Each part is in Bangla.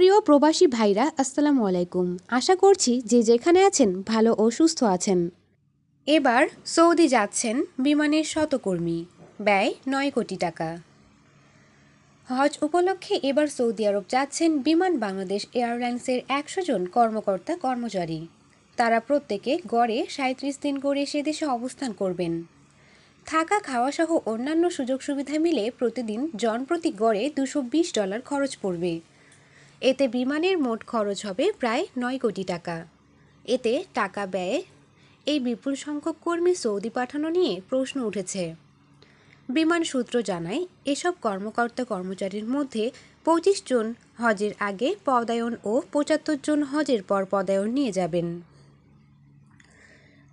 প্রিয় প্রবাসী ভাইরা আসসালামু আলাইকুম আশা করছি যে যেখানে আছেন ভালো ও সুস্থ আছেন এবার সৌদি যাচ্ছেন বিমানের শতকর্মী ব্যয় নয় কোটি টাকা হজ উপলক্ষে এবার সৌদি আরব যাচ্ছেন বিমান বাংলাদেশ এয়ারলাইন্সের একশো জন কর্মকর্তা কর্মচারী তারা প্রত্যেকে গড়ে সাঁত্রিশ দিন করে সে দেশে অবস্থান করবেন থাকা খাওয়া সহ অন্যান্য সুযোগ সুবিধা মিলে প্রতিদিন জনপ্রতি গড়ে দুশো ডলার খরচ পড়বে এতে বিমানের মোট খরচ হবে প্রায় নয় কোটি টাকা এতে টাকা ব্যয়ে এই বিপুল সংখ্যক কর্মী সৌদি পাঠানো নিয়ে প্রশ্ন উঠেছে বিমান সূত্র জানায় এসব কর্মকর্তা কর্মচারীর মধ্যে পঁচিশ জন হজের আগে পদায়ন ও পঁচাত্তর জন হজের পর পদায়ন নিয়ে যাবেন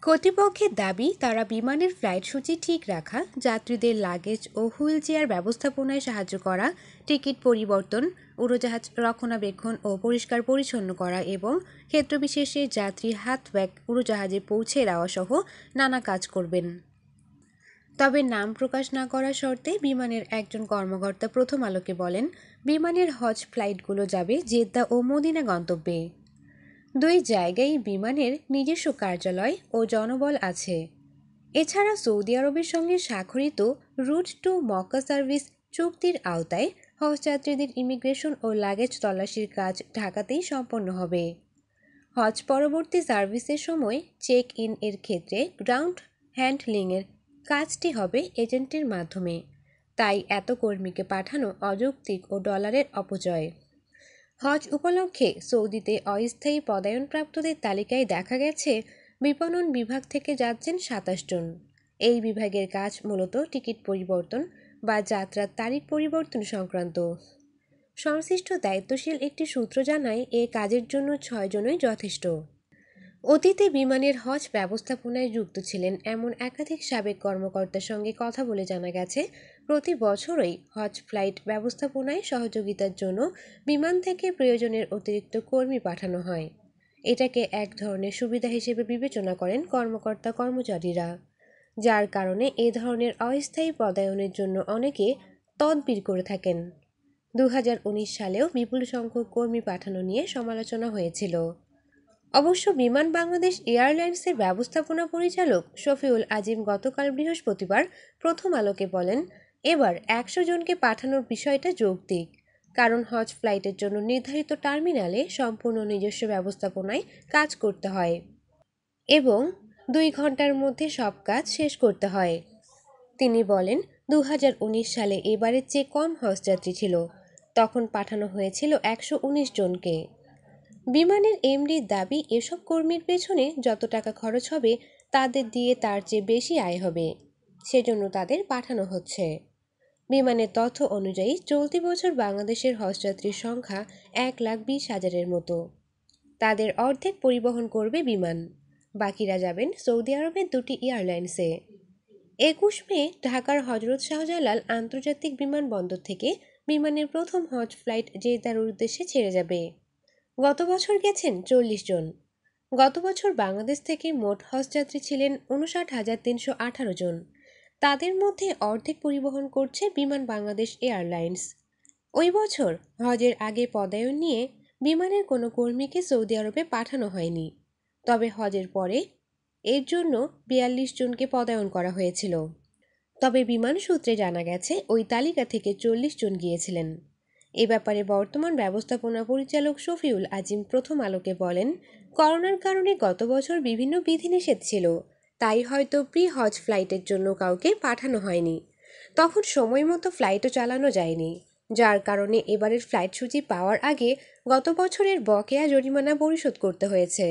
কর্তৃপক্ষের দাবি তারা বিমানের ফ্লাইট সূচি ঠিক রাখা যাত্রীদের লাগেজ ও হুইল চেয়ার ব্যবস্থাপনায় সাহায্য করা টিকিট পরিবর্তন উড়োজাহাজ রক্ষণাবেক্ষণ ও পরিষ্কার পরিচ্ছন্ন করা এবং ক্ষেত্রবিশেষে যাত্রী হাত ব্যাগ উড়োজাহাজে পৌঁছে দেওয়া সহ নানা কাজ করবেন তবে নাম প্রকাশ না করা শর্তে বিমানের একজন কর্মকর্তা প্রথম আলোকে বলেন বিমানের হজ ফ্লাইটগুলো যাবে জেদ্দা ও মদিনা গন্তব্যে দুই জায়গায় বিমানের নিজস্ব কার্যালয় ও জনবল আছে এছাড়া সৌদি আরবের সঙ্গে স্বাক্ষরিত রুট টু মক্কা সার্ভিস চুক্তির আওতায় হজযাত্রীদের ইমিগ্রেশন ও লাগেজ তল্লাশির কাজ ঢাকাতেই সম্পন্ন হবে হজ পরবর্তী সার্ভিসের সময় চেক ইন এর ক্ষেত্রে গ্রাউন্ড হ্যান্ডলিংয়ের কাজটি হবে এজেন্টের মাধ্যমে তাই এত কর্মীকে পাঠানো অযৌক্তিক ও ডলারের অপচয় হজ উপলক্ষে সৌদিতে অস্থায়ী পদায়নপ্রাপ্তদের তালিকায় দেখা গেছে বিপণন বিভাগ থেকে যাচ্ছেন সাতাশ জন এই বিভাগের কাজ মূলত টিকিট পরিবর্তন বা যাত্রার তারিখ পরিবর্তন সংক্রান্ত সংশ্লিষ্ট দায়িত্বশীল একটি সূত্র জানায় এ কাজের জন্য ছয়জনই যথেষ্ট অতীতে বিমানের হজ ব্যবস্থাপনায় যুক্ত ছিলেন এমন একাধিক সাবেক কর্মকর্তার সঙ্গে কথা বলে জানা গেছে প্রতি বছরই হজ ফ্লাইট ব্যবস্থাপনায় সহযোগিতার জন্য বিমান থেকে প্রয়োজনের অতিরিক্ত কর্মী পাঠানো হয় এটাকে এক ধরনের সুবিধা হিসেবে বিবেচনা করেন কর্মকর্তা কর্মচারীরা যার কারণে এ ধরনের অস্থায়ী পদায়নের জন্য অনেকে তদবির করে থাকেন দু সালেও বিপুল সংখ্যক কর্মী পাঠানো নিয়ে সমালোচনা হয়েছিল অবশ্য বিমান বাংলাদেশ এয়ারলাইন্সের ব্যবস্থাপনা পরিচালক শফিউল আজিম গতকাল বৃহস্পতিবার প্রথম আলোকে বলেন এবার একশো জনকে পাঠানোর বিষয়টা যৌক্তিক কারণ হজ ফ্লাইটের জন্য নির্ধারিত টার্মিনালে সম্পূর্ণ নিজস্ব ব্যবস্থাপনায় কাজ করতে হয় এবং দুই ঘন্টার মধ্যে সব কাজ শেষ করতে হয় তিনি বলেন দু সালে এবারের চেয়ে কম হজ যাত্রী ছিল তখন পাঠানো হয়েছিল একশো জনকে বিমানের এমডির দাবি এসব কর্মীর পেছনে যত টাকা খরচ হবে তাদের দিয়ে তার চেয়ে বেশি আয় হবে সেজন্য তাদের পাঠানো হচ্ছে বিমানের তথ্য অনুযায়ী চলতি বছর বাংলাদেশের হজযাত্রীর সংখ্যা এক লাখ বিশ হাজারের মতো তাদের অর্ধেক পরিবহন করবে বিমান বাকিরা যাবেন সৌদি আরবের দুটি এয়ারলাইন্সে একুশ মে ঢাকার হজরত শাহজালাল আন্তর্জাতিক বিমানবন্দর থেকে বিমানের প্রথম হজ ফ্লাইট জেদার উদ্দেশ্যে ছেড়ে যাবে গত বছর গেছেন চল্লিশ জন গত বছর বাংলাদেশ থেকে মোট হজযাত্রী ছিলেন উনষাট হাজার তিনশো আঠারো জন তাদের মধ্যে অর্ধেক পরিবহন করছে বিমান বাংলাদেশ এয়ারলাইন্স ওই বছর হজের আগে পদায়ন নিয়ে বিমানের কোনো কর্মীকে সৌদি আরবে পাঠানো হয়নি তবে হজের পরে এর জন্য বিয়াল্লিশ জনকে পদায়ন করা হয়েছিল তবে বিমান সূত্রে জানা গেছে ওই তালিকা থেকে চল্লিশ জন গিয়েছিলেন এ ব্যাপারে বর্তমান ব্যবস্থাপনা পরিচালক শফিউল আজিম প্রথম আলোকে বলেন করোনার কারণে গত বছর বিভিন্ন বিধিনিষেধ ছিল তাই হয়তো প্রি হজ ফ্লাইটের জন্য কাউকে পাঠানো হয়নি তখন সময় মতো ফ্লাইটও চালানো যায়নি যার কারণে এবারের ফ্লাইট সূচি পাওয়ার আগে গত বছরের বকেয়া জরিমানা পরিশোধ করতে হয়েছে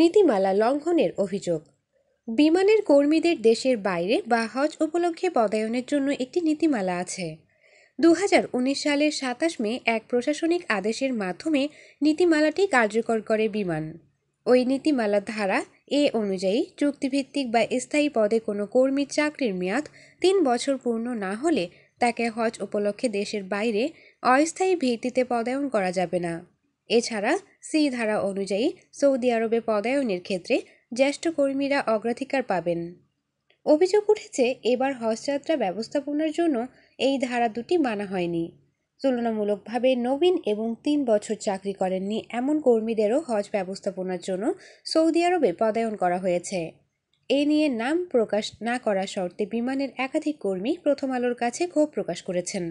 নীতিমালা লঙ্ঘনের অভিযোগ বিমানের কর্মীদের দেশের বাইরে বা হজ উপলক্ষে পদায়নের জন্য একটি নীতিমালা আছে দু হাজার উনিশ সালের সাতাশ মে এক প্রশাসনিক আদেশের মাধ্যমে নীতিমালাটি কার্যকর করে বিমান ওই নীতিমালার ধারা এ অনুযায়ী চুক্তিভিত্তিক বা স্থায়ী পদে কোনো কর্মীর চাকরির মেয়াদ তিন বছর পূর্ণ না হলে তাকে হজ উপলক্ষে দেশের বাইরে অস্থায়ী ভিত্তিতে পদায়ন করা যাবে না এছাড়া সি ধারা অনুযায়ী সৌদি আরবে পদায়নের ক্ষেত্রে জ্যেষ্ঠ কর্মীরা অগ্রাধিকার পাবেন অভিযোগ উঠেছে এবার হজযাত্রা ব্যবস্থাপনার জন্য এই ধারা দুটি মানা হয়নি তুলনামূলকভাবে নবীন এবং তিন বছর চাকরি করেননি এমন কর্মীদেরও হজ ব্যবস্থাপনার জন্য সৌদি আরবে পদায়ন করা হয়েছে এ নিয়ে নাম প্রকাশ না করা শর্তে বিমানের একাধিক কর্মী প্রথম আলোর কাছে ক্ষোভ প্রকাশ করেছেন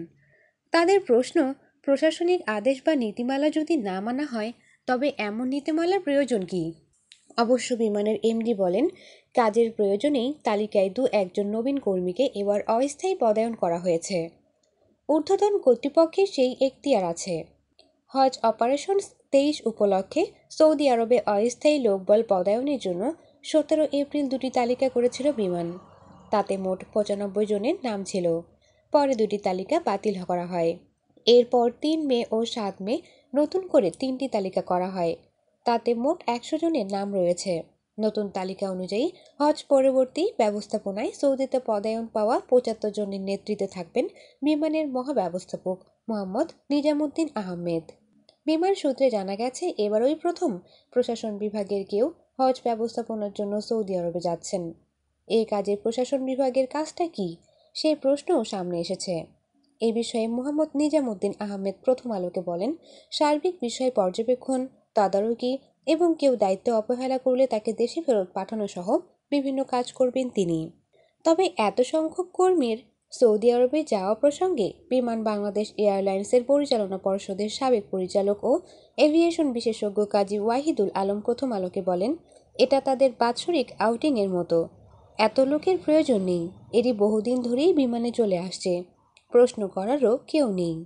তাদের প্রশ্ন প্রশাসনিক আদেশ বা নীতিমালা যদি না মানা হয় তবে এমন নীতিমালার প্রয়োজন কী অবশ্য বিমানের এমডি বলেন কাজের প্রয়োজনেই তালিকায় দু একজন নবীন কর্মীকে এবার অস্থায়ী পদায়ন করা হয়েছে ঊর্ধ্বতন কর্তৃপক্ষের সেই এখতিয়ার আছে হজ অপারেশন তেইশ উপলক্ষে সৌদি আরবে অস্থায়ী লোকবল পদায়নের জন্য সতেরো এপ্রিল দুটি তালিকা করেছিল বিমান তাতে মোট পঁচানব্বই জনের নাম ছিল পরে দুটি তালিকা বাতিল করা হয় এরপর তিন মে ও সাত মে নতুন করে তিনটি তালিকা করা হয় তাতে মোট একশো জনের নাম রয়েছে নতুন তালিকা অনুযায়ী হজ পরবর্তী ব্যবস্থাপনায় সৌদিতে পদায়ন পাওয়া পঁচাত্তর জনের নেতৃত্বে থাকবেন বিমানের মহাব্যবস্থাপক মোহাম্মদ নিজামুদ্দিন আহমেদ বিমান সূত্রে জানা গেছে এবারই প্রথম প্রশাসন বিভাগের কেউ হজ ব্যবস্থাপনার জন্য সৌদি আরবে যাচ্ছেন এই কাজে প্রশাসন বিভাগের কাজটা কি সেই প্রশ্নও সামনে এসেছে এ বিষয়ে মোহাম্মদ নিজামুদ্দিন আহমেদ প্রথম আলোকে বলেন সার্বিক বিষয় পর্যবেক্ষণ তদারকি এবং কেউ দায়িত্ব অবহেলা করলে তাকে দেশে ফেরত পাঠানো সহ বিভিন্ন কাজ করবেন তিনি তবে এত সংখ্যক কর্মীর সৌদি আরবে যাওয়া প্রসঙ্গে বিমান বাংলাদেশ এয়ারলাইন্সের পরিচালনা পর্ষদের সাবেক পরিচালক ও এভিয়েশন বিশেষজ্ঞ কাজী ওয়াহিদুল আলম প্রথম আলোকে বলেন এটা তাদের বাৎসরিক আউটিংয়ের মতো এত লোকের প্রয়োজন নেই এটি বহুদিন ধরেই বিমানে চলে আসছে প্রশ্ন করারও কেউ নেই